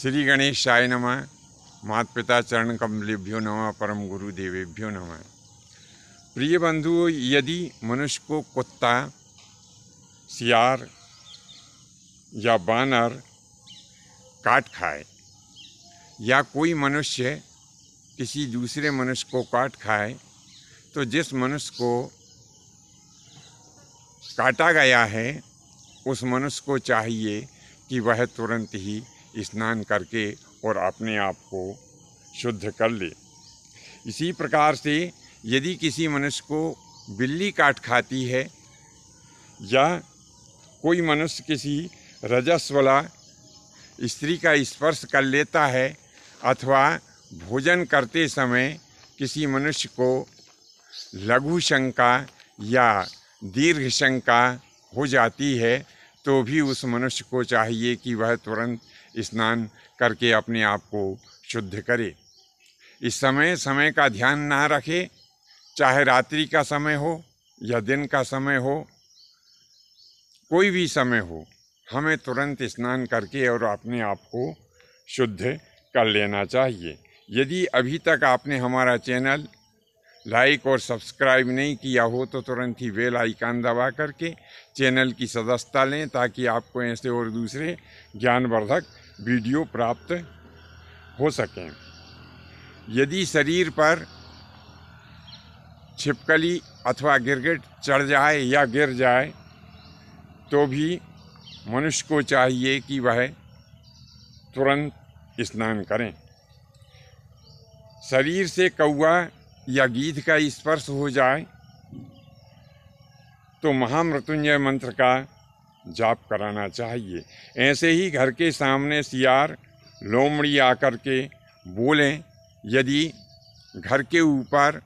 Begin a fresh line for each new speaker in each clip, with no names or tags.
श्री गणेश आय नम मात पिता चरण कमलेभ्यो नम परम गुरु देवेभ्यो नम प्रिय बंधु यदि मनुष्य को कुत्ता सियार या बानर काट खाए या कोई मनुष्य किसी दूसरे मनुष्य को काट खाए तो जिस मनुष्य को काटा गया है उस मनुष्य को चाहिए कि वह तुरंत ही स्नान करके और अपने आप को शुद्ध कर ले इसी प्रकार से यदि किसी मनुष्य को बिल्ली काट खाती है या कोई मनुष्य किसी रजस वाला स्त्री का स्पर्श कर लेता है अथवा भोजन करते समय किसी मनुष्य को लघु शंका या दीर्घ शंका हो जाती है तो भी उस मनुष्य को चाहिए कि वह तुरंत स्नान करके अपने आप को शुद्ध करे इस समय समय का ध्यान ना रखे चाहे रात्रि का समय हो या दिन का समय हो कोई भी समय हो हमें तुरंत स्नान करके और अपने आप को शुद्ध कर लेना चाहिए यदि अभी तक आपने हमारा चैनल लाइक और सब्सक्राइब नहीं किया हो तो तुरंत ही बेल आइकान दबा करके चैनल की सदस्यता लें ताकि आपको ऐसे और दूसरे ज्ञानवर्धक वीडियो प्राप्त हो सकें यदि शरीर पर छिपकली अथवा गिरगिट चढ़ जाए या गिर जाए तो भी मनुष्य को चाहिए कि वह तुरंत स्नान करें शरीर से कौआ या गीत का स्पर्श हो जाए तो महामृत्युंजय मंत्र का जाप कराना चाहिए ऐसे ही घर के सामने सियार लोमड़ी आकर के बोलें यदि घर के ऊपर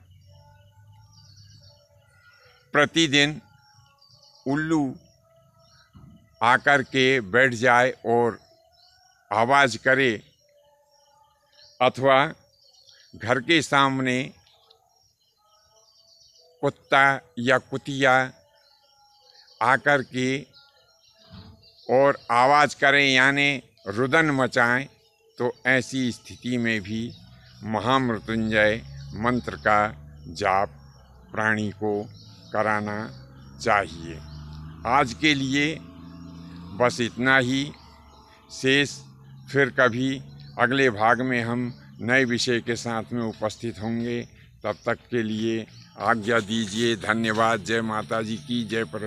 प्रतिदिन उल्लू आकर के बैठ जाए और आवाज़ करे अथवा घर के सामने कुत्ता या कुतिया आकर के और आवाज़ करें यानी रुदन मचाएं तो ऐसी स्थिति में भी महामृत्युंजय मंत्र का जाप प्राणी को कराना चाहिए आज के लिए बस इतना ही शेष फिर कभी अगले भाग में हम नए विषय के साथ में उपस्थित होंगे तब तक के लिए आज्ञा दीजिए धन्यवाद जय माता जी की जय पर